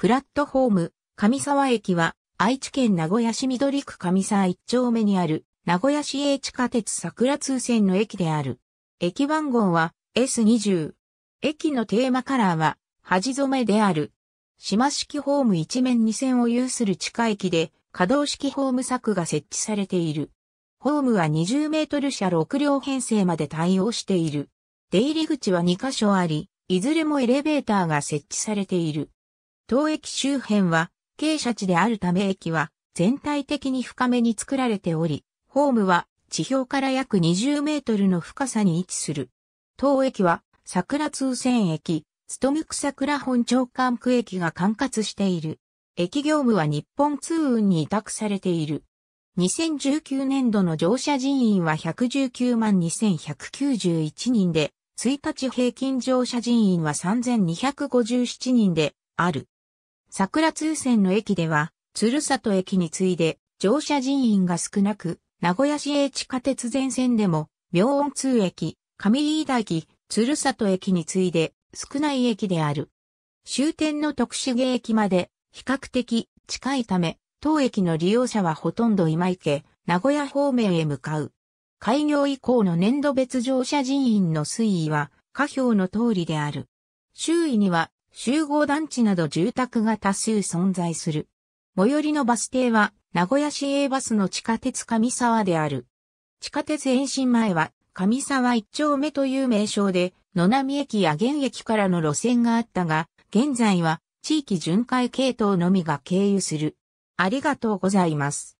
プラットホーム、上沢駅は、愛知県名古屋市緑区上沢一丁目にある、名古屋市営地下鉄桜通線の駅である。駅番号は S20。駅のテーマカラーは、端染めである。島式ホーム一面二線を有する地下駅で、可動式ホーム柵が設置されている。ホームは20メートル車6両編成まで対応している。出入り口は2箇所あり、いずれもエレベーターが設置されている。当駅周辺は傾斜地であるため駅は全体的に深めに作られており、ホームは地表から約20メートルの深さに位置する。当駅は桜通線駅、ストムク桜本町管区駅が管轄している。駅業務は日本通運に委託されている。2019年度の乗車人員は119万2191人で、1日平均乗車人員は3257人である。桜通線の駅では、鶴里駅に次いで乗車人員が少なく、名古屋市営地下鉄全線でも、明音通駅、上飯田駅、鶴里駅に次いで少ない駅である。終点の徳重駅まで比較的近いため、当駅の利用者はほとんど今池、名古屋方面へ向かう。開業以降の年度別乗車人員の推移は、下表の通りである。周囲には集合団地など住宅が多数存在する。最寄りのバス停は、名古屋市営バスの地下鉄上沢である。地下鉄延伸前は、上沢一丁目という名称で、野波駅や現駅からの路線があったが、現在は、地域巡回系統のみが経由する。ありがとうございます。